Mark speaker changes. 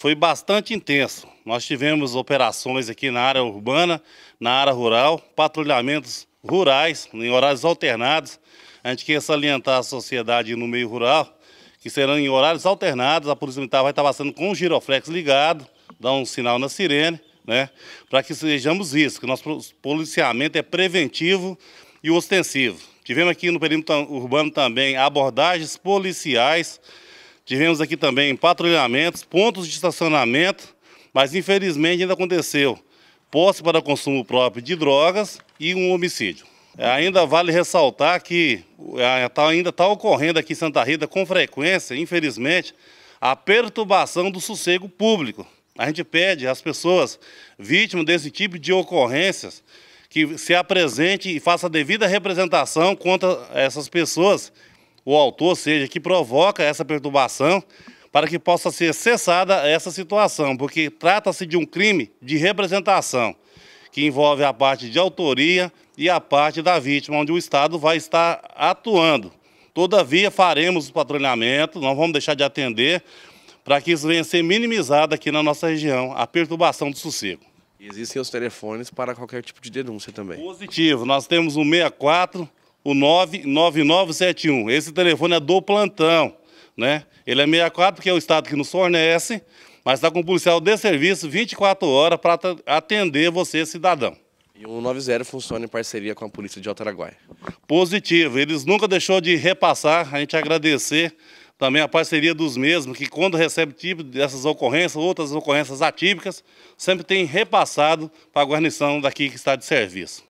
Speaker 1: foi bastante intenso. Nós tivemos operações aqui na área urbana, na área rural, patrulhamentos rurais, em horários alternados. A gente quer salientar a sociedade no meio rural, que serão em horários alternados. A Polícia Militar vai estar passando com o giroflex ligado, dá um sinal na sirene, né? Para que sejamos isso, que nosso policiamento é preventivo e ostensivo. Tivemos aqui no perímetro urbano também abordagens policiais Tivemos aqui também patrulhamentos, pontos de estacionamento, mas infelizmente ainda aconteceu posse para consumo próprio de drogas e um homicídio. É, ainda vale ressaltar que é, tá, ainda está ocorrendo aqui em Santa Rita com frequência, infelizmente, a perturbação do sossego público. A gente pede às pessoas vítimas desse tipo de ocorrências que se apresente e faça a devida representação contra essas pessoas o autor, seja, que provoca essa perturbação, para que possa ser cessada essa situação, porque trata-se de um crime de representação, que envolve a parte de autoria e a parte da vítima, onde o Estado vai estar atuando. Todavia, faremos o patrulhamento, não vamos deixar de atender, para que isso venha a ser minimizado aqui na nossa região, a perturbação do sossego. Existem os telefones para qualquer tipo de denúncia também. Positivo, nós temos o 64 o 99971. Esse telefone é do plantão, né? Ele é 64, que é o estado que nos fornece, mas está com o policial de serviço 24 horas para atender você, cidadão. E o 90 funciona em parceria com a polícia de Araguaia. Positivo, eles nunca deixou de repassar, a gente agradecer também a parceria dos mesmos, que quando recebe tipo dessas ocorrências, outras ocorrências atípicas, sempre tem repassado para a guarnição daqui que está de serviço.